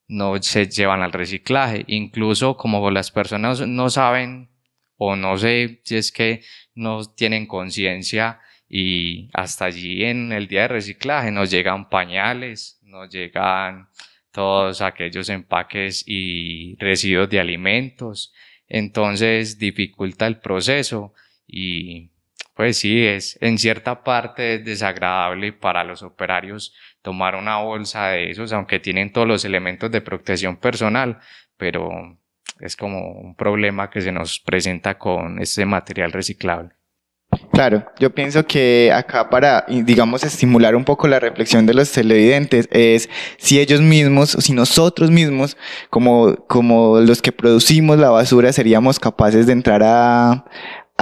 no se llevan al reciclaje. Incluso como las personas no saben o no sé si es que no tienen conciencia y hasta allí en el día de reciclaje nos llegan pañales, nos llegan todos aquellos empaques y residuos de alimentos entonces dificulta el proceso y pues sí, es en cierta parte es desagradable para los operarios tomar una bolsa de esos, aunque tienen todos los elementos de protección personal, pero es como un problema que se nos presenta con este material reciclable. Claro, yo pienso que acá para, digamos, estimular un poco la reflexión de los televidentes es si ellos mismos, si nosotros mismos, como, como los que producimos la basura, seríamos capaces de entrar a,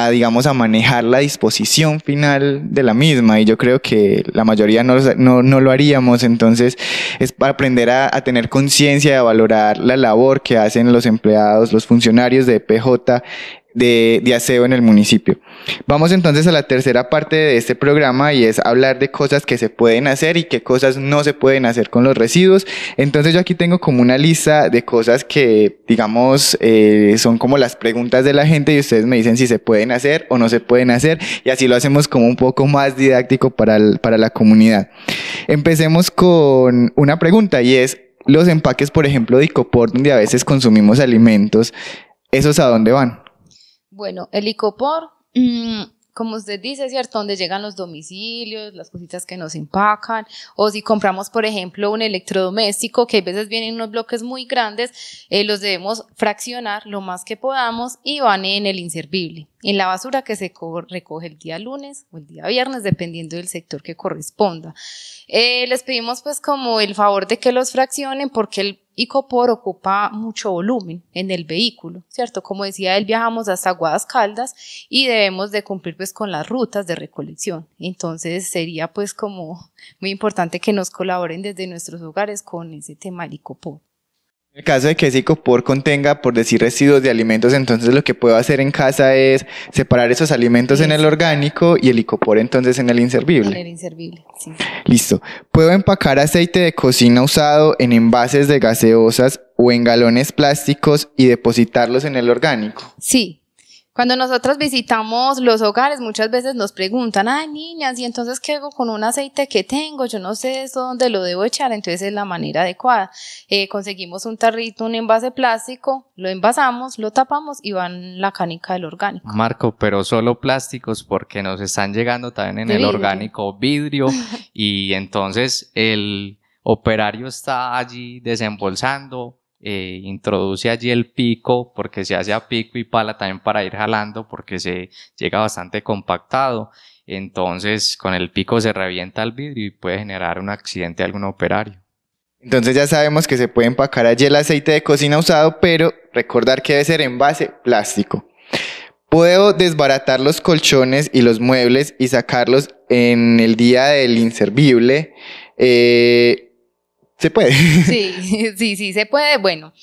digamos, a manejar la disposición final de la misma. Y yo creo que la mayoría no, lo haríamos. Entonces, es para aprender a, tener conciencia y a valorar la labor que hacen los empleados, los funcionarios de PJ de, aseo en el municipio. Vamos entonces a la tercera parte de este programa y es hablar de cosas que se pueden hacer y qué cosas no se pueden hacer con los residuos. Entonces yo aquí tengo como una lista de cosas que digamos eh, son como las preguntas de la gente y ustedes me dicen si se pueden hacer o no se pueden hacer y así lo hacemos como un poco más didáctico para, para la comunidad. Empecemos con una pregunta y es los empaques por ejemplo de Icopor donde a veces consumimos alimentos, ¿esos a dónde van? Bueno, el icopor, mm, como usted dice, ¿cierto? Donde llegan los domicilios, las cositas que nos empacan, o si compramos, por ejemplo, un electrodoméstico, que a veces vienen unos bloques muy grandes, eh, los debemos fraccionar lo más que podamos y van en el inservible, en la basura que se recoge el día lunes o el día viernes, dependiendo del sector que corresponda. Eh, les pedimos pues como el favor de que los fraccionen porque el y ocupa mucho volumen en el vehículo, ¿cierto? Como decía él, viajamos hasta Guadalcaldas y debemos de cumplir pues con las rutas de recolección. Entonces sería pues como muy importante que nos colaboren desde nuestros hogares con ese tema de Icopor. En el caso de que ese icopor contenga, por decir, residuos de alimentos, entonces lo que puedo hacer en casa es separar esos alimentos en el orgánico y el icopor entonces en el inservible. En el inservible, sí. Listo. Puedo empacar aceite de cocina usado en envases de gaseosas o en galones plásticos y depositarlos en el orgánico. Sí, cuando nosotros visitamos los hogares, muchas veces nos preguntan, ay niñas, ¿y entonces qué hago con un aceite que tengo? Yo no sé eso dónde lo debo echar, entonces es la manera adecuada. Eh, conseguimos un tarrito, un envase plástico, lo envasamos, lo tapamos y va en la canica del orgánico. Marco, pero solo plásticos porque nos están llegando también en el orgánico vidrio y entonces el operario está allí desembolsando eh, introduce allí el pico porque se hace a pico y pala también para ir jalando porque se llega bastante compactado. Entonces con el pico se revienta el vidrio y puede generar un accidente algún operario. Entonces ya sabemos que se puede empacar allí el aceite de cocina usado, pero recordar que debe ser envase plástico. Puedo desbaratar los colchones y los muebles y sacarlos en el día del inservible. Eh, se puede. Sí, sí, sí, se puede. Bueno,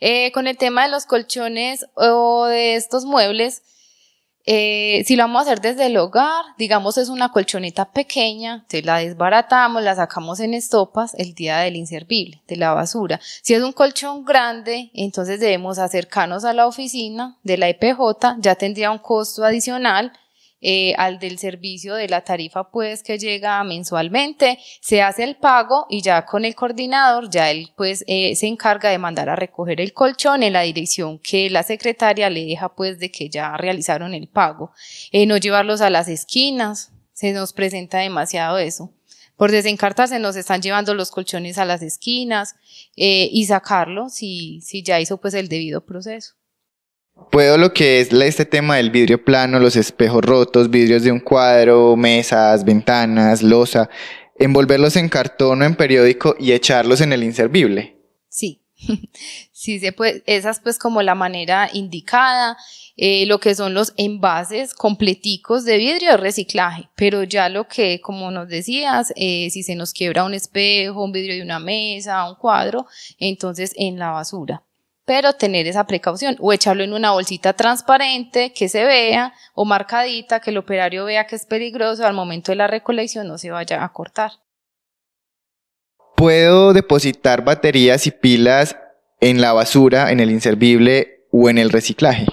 eh, con el tema de los colchones o de estos muebles, eh, si lo vamos a hacer desde el hogar, digamos es una colchoneta pequeña, te la desbaratamos, la sacamos en estopas el día del inservible, de la basura. Si es un colchón grande, entonces debemos acercarnos a la oficina de la EPJ, ya tendría un costo adicional eh, al del servicio de la tarifa pues que llega mensualmente, se hace el pago y ya con el coordinador, ya él pues eh, se encarga de mandar a recoger el colchón en la dirección que la secretaria le deja pues de que ya realizaron el pago, eh, no llevarlos a las esquinas, se nos presenta demasiado eso. Por se nos están llevando los colchones a las esquinas y sacarlos si, si ya hizo pues el debido proceso puedo lo que es este tema del vidrio plano, los espejos rotos, vidrios de un cuadro, mesas, ventanas, losa, envolverlos en cartón o en periódico y echarlos en el inservible. Sí. Sí, se puede, esa es pues como la manera indicada. Eh, lo que son los envases completicos de vidrio reciclaje, pero ya lo que, como nos decías, eh, si se nos quiebra un espejo, un vidrio de una mesa, un cuadro, entonces en la basura pero tener esa precaución o echarlo en una bolsita transparente que se vea o marcadita, que el operario vea que es peligroso, al momento de la recolección no se vaya a cortar. ¿Puedo depositar baterías y pilas en la basura, en el inservible o en el reciclaje?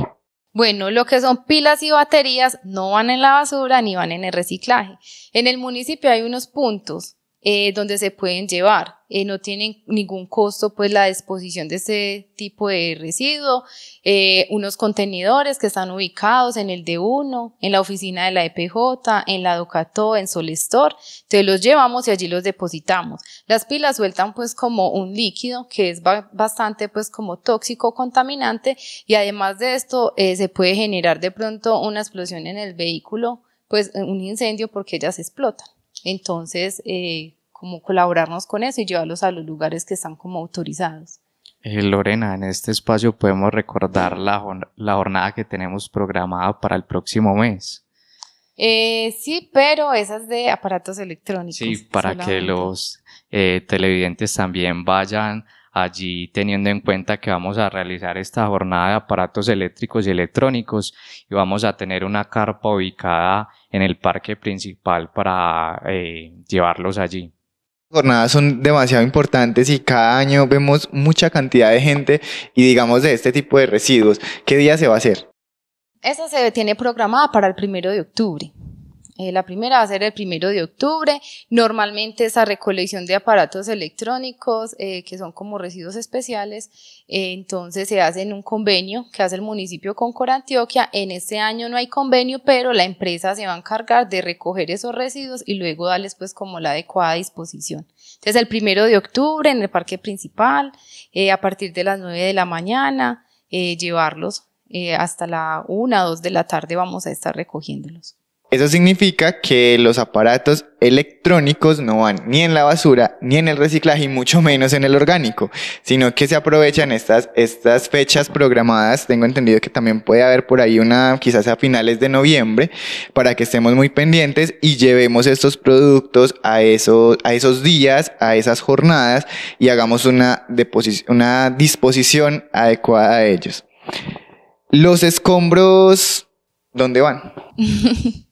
Bueno, lo que son pilas y baterías no van en la basura ni van en el reciclaje. En el municipio hay unos puntos eh, donde se pueden llevar. Eh, no tienen ningún costo pues la disposición de ese tipo de residuo, eh, unos contenedores que están ubicados en el D1, en la oficina de la EPJ, en la Ducato, en Solestor, entonces los llevamos y allí los depositamos. Las pilas sueltan pues como un líquido que es bastante pues como tóxico, contaminante y además de esto se puede generar de pronto una explosión en el vehículo, pues un incendio porque ellas explotan. Entonces, eh, como colaborarnos con eso y llevarlos a los lugares que están como autorizados. Eh, Lorena, en este espacio podemos recordar la, jornada que tenemos programada para el próximo mes. Eh, sí, pero esas de aparatos electrónicos. Sí, para que los eh, televidentes también vayan allí teniendo en cuenta que vamos a realizar esta jornada de aparatos eléctricos y electrónicos y vamos a tener una carpa ubicada en el parque principal para eh, llevarlos allí jornadas son demasiado importantes y cada año vemos mucha cantidad de gente y digamos de este tipo de residuos. ¿Qué día se va a hacer? Esa se tiene programada para el primero de octubre. Eh, la primera va a ser el primero de octubre. Normalmente esa recolección de aparatos electrónicos, eh, que son como residuos especiales, eh, entonces se hace en un convenio que hace el municipio con Corantioquia. En este año no hay convenio, pero la empresa se va a encargar de recoger esos residuos y luego darles pues como la adecuada disposición. Entonces el primero de octubre en el parque principal, a partir de las 9 de la mañana, llevarlos hasta la una o dos de la tarde vamos a estar recogiéndolos. Eso significa que los aparatos electrónicos no van ni en la basura, ni en el reciclaje y mucho menos en el orgánico, sino que se aprovechan estas, estas fechas programadas. Tengo entendido que también puede haber por ahí una, quizás a finales de noviembre, para que estemos muy pendientes y llevemos estos productos a esos, a esos días, a esas jornadas y hagamos una, una disposición adecuada a ellos. Los escombros, ¿dónde van?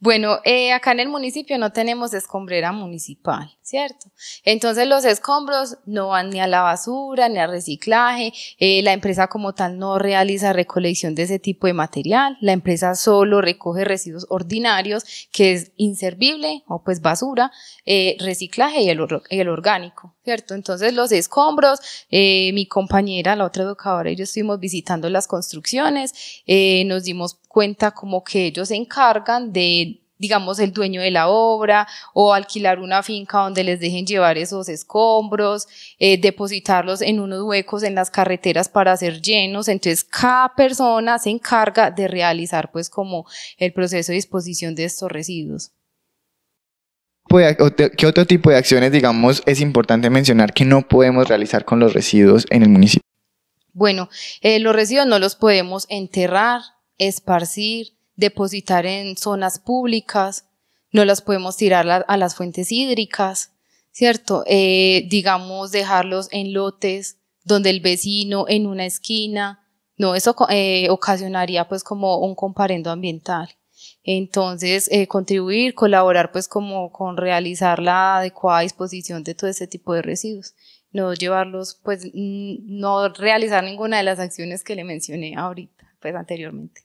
Bueno, eh, acá en el municipio no tenemos escombrera municipal, ¿cierto? Entonces los escombros no van ni a la basura, ni al reciclaje, eh, la empresa como tal no realiza recolección de ese tipo de material, la empresa solo recoge residuos ordinarios, que es inservible o pues basura, eh, reciclaje y el orgánico. ¿cierto? Entonces los escombros, eh, mi compañera, la otra educadora y yo estuvimos visitando las construcciones, eh, nos dimos cuenta como que ellos se encargan de digamos, el dueño de la obra o alquilar una finca donde les dejen llevar esos escombros, eh, depositarlos en unos huecos en las carreteras para hacer llenos. Entonces, cada persona se encarga de realizar pues como el proceso de disposición de estos residuos qué otro tipo de acciones, digamos, es importante mencionar que no podemos realizar con los residuos en el municipio? Bueno, eh, los residuos no los podemos enterrar, esparcir, depositar en zonas públicas, no las podemos tirar a las fuentes hídricas, ¿cierto? Eh, digamos, dejarlos en lotes donde el vecino, en una esquina, no, eso eh, ocasionaría pues como un comparendo ambiental. Entonces, eh, contribuir, colaborar pues como con realizar la adecuada disposición de todo ese tipo de residuos, no llevarlos, pues no realizar ninguna de las acciones que le mencioné ahorita, pues anteriormente.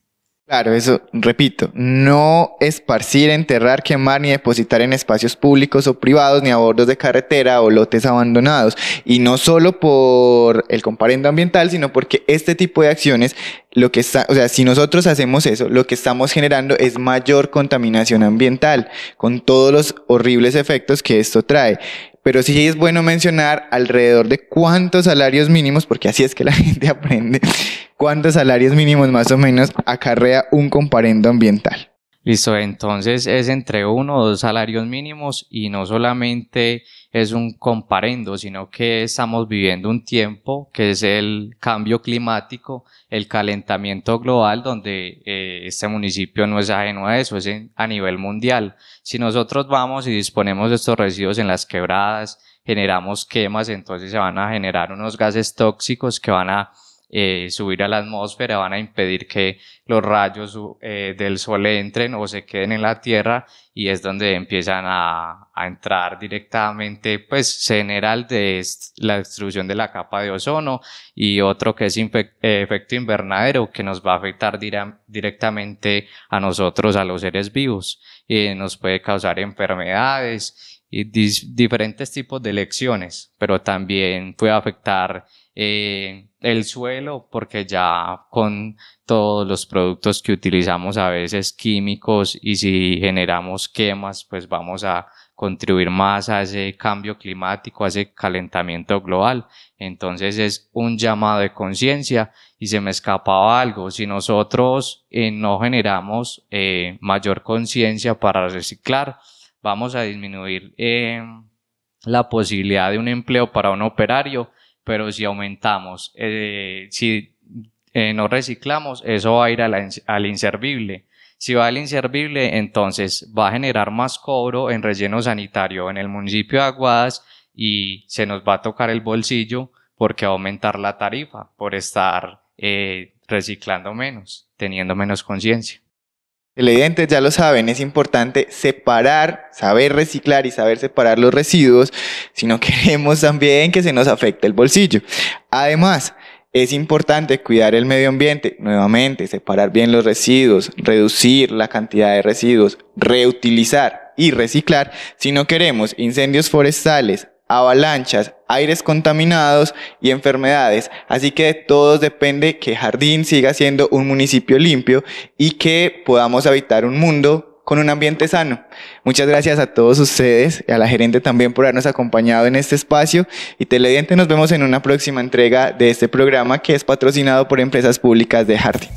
Claro, eso, repito, no esparcir, enterrar, quemar ni depositar en espacios públicos o privados, ni a bordos de carretera o lotes abandonados. Y no solo por el comparendo ambiental, sino porque este tipo de acciones, lo que está, o sea, si nosotros hacemos eso, lo que estamos generando es mayor contaminación ambiental, con todos los horribles efectos que esto trae pero sí es bueno mencionar alrededor de cuántos salarios mínimos, porque así es que la gente aprende, cuántos salarios mínimos más o menos acarrea un comparendo ambiental. Listo, entonces es entre uno o dos salarios mínimos y no solamente es un comparendo, sino que estamos viviendo un tiempo que es el cambio climático, el calentamiento global, donde eh, este municipio no es ajeno a eso, es a nivel mundial. Si nosotros vamos y disponemos de estos residuos en las quebradas, generamos quemas, entonces se van a generar unos gases tóxicos que van a eh, subir a la atmósfera, van a impedir que los rayos eh, del sol entren o se queden en la Tierra y es donde empiezan a, entrar directamente, pues se genera de la destrucción de la capa de ozono y otro que es efecto invernadero que nos va a afectar directamente a nosotros, a los seres vivos, y eh, nos puede causar enfermedades y diferentes tipos de lecciones pero también puede afectar el suelo porque ya con todos los productos que utilizamos a veces químicos y si generamos quemas pues vamos a contribuir más a ese cambio climático, a ese calentamiento global. Entonces es un llamado de conciencia y se me escapaba algo. Si nosotros eh, no generamos eh, mayor conciencia para reciclar, vamos a disminuir eh, la posibilidad de un empleo para un operario pero si aumentamos, eh, si eh, no reciclamos, eso va a ir al inservible. Si va al inservible, entonces va a generar más cobro en relleno sanitario en el municipio de Aguadas y se nos va a tocar el bolsillo porque va a aumentar la tarifa por estar eh, reciclando menos, teniendo menos conciencia. El Televidentes ya lo saben, es importante separar, saber reciclar y saber separar los residuos si no queremos también que se nos afecte el bolsillo. Además, es importante cuidar el medio ambiente, nuevamente, separar bien los residuos, reducir la cantidad de residuos, reutilizar y reciclar si no queremos incendios forestales, avalanchas, aires contaminados y enfermedades. Así que de todos depende que Jardín siga siendo un municipio limpio y que podamos habitar un mundo con un ambiente sano. Muchas gracias a todos ustedes y a la gerente también por habernos acompañado en este espacio y Telediente nos vemos en una próxima entrega de este programa que es patrocinado por Empresas Públicas de Jardín.